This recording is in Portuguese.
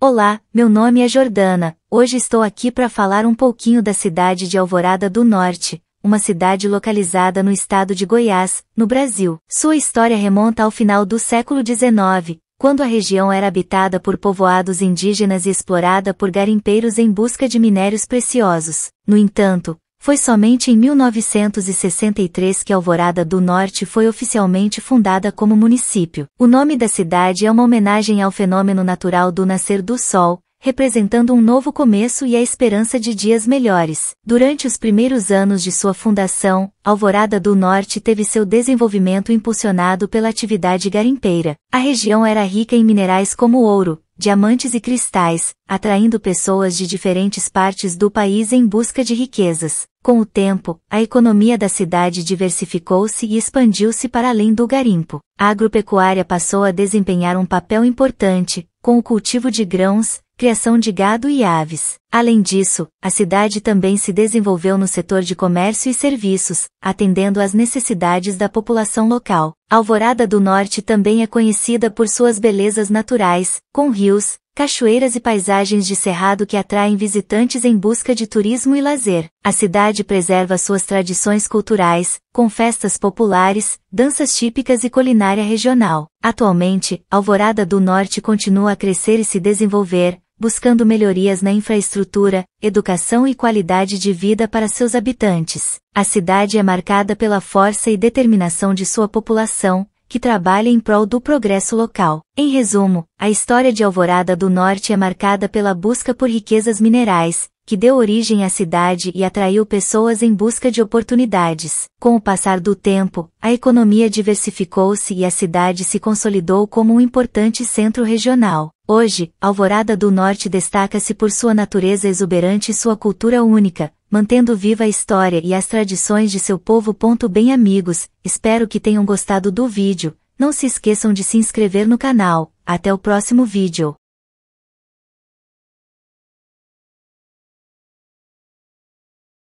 Olá, meu nome é Jordana. Hoje estou aqui para falar um pouquinho da cidade de Alvorada do Norte, uma cidade localizada no estado de Goiás, no Brasil. Sua história remonta ao final do século XIX, quando a região era habitada por povoados indígenas e explorada por garimpeiros em busca de minérios preciosos. No entanto, foi somente em 1963 que Alvorada do Norte foi oficialmente fundada como município. O nome da cidade é uma homenagem ao fenômeno natural do nascer do sol, representando um novo começo e a esperança de dias melhores. Durante os primeiros anos de sua fundação, Alvorada do Norte teve seu desenvolvimento impulsionado pela atividade garimpeira. A região era rica em minerais como ouro, diamantes e cristais, atraindo pessoas de diferentes partes do país em busca de riquezas. Com o tempo, a economia da cidade diversificou-se e expandiu-se para além do garimpo. A agropecuária passou a desempenhar um papel importante, com o cultivo de grãos, criação de gado e aves. Além disso, a cidade também se desenvolveu no setor de comércio e serviços, atendendo às necessidades da população local. Alvorada do Norte também é conhecida por suas belezas naturais, com rios, cachoeiras e paisagens de cerrado que atraem visitantes em busca de turismo e lazer. A cidade preserva suas tradições culturais, com festas populares, danças típicas e culinária regional. Atualmente, Alvorada do Norte continua a crescer e se desenvolver, buscando melhorias na infraestrutura, educação e qualidade de vida para seus habitantes. A cidade é marcada pela força e determinação de sua população, que trabalha em prol do progresso local. Em resumo, a história de Alvorada do Norte é marcada pela busca por riquezas minerais, que deu origem à cidade e atraiu pessoas em busca de oportunidades. Com o passar do tempo, a economia diversificou-se e a cidade se consolidou como um importante centro regional. Hoje, Alvorada do Norte destaca-se por sua natureza exuberante e sua cultura única, mantendo viva a história e as tradições de seu povo. Bem amigos, espero que tenham gostado do vídeo, não se esqueçam de se inscrever no canal, até o próximo vídeo.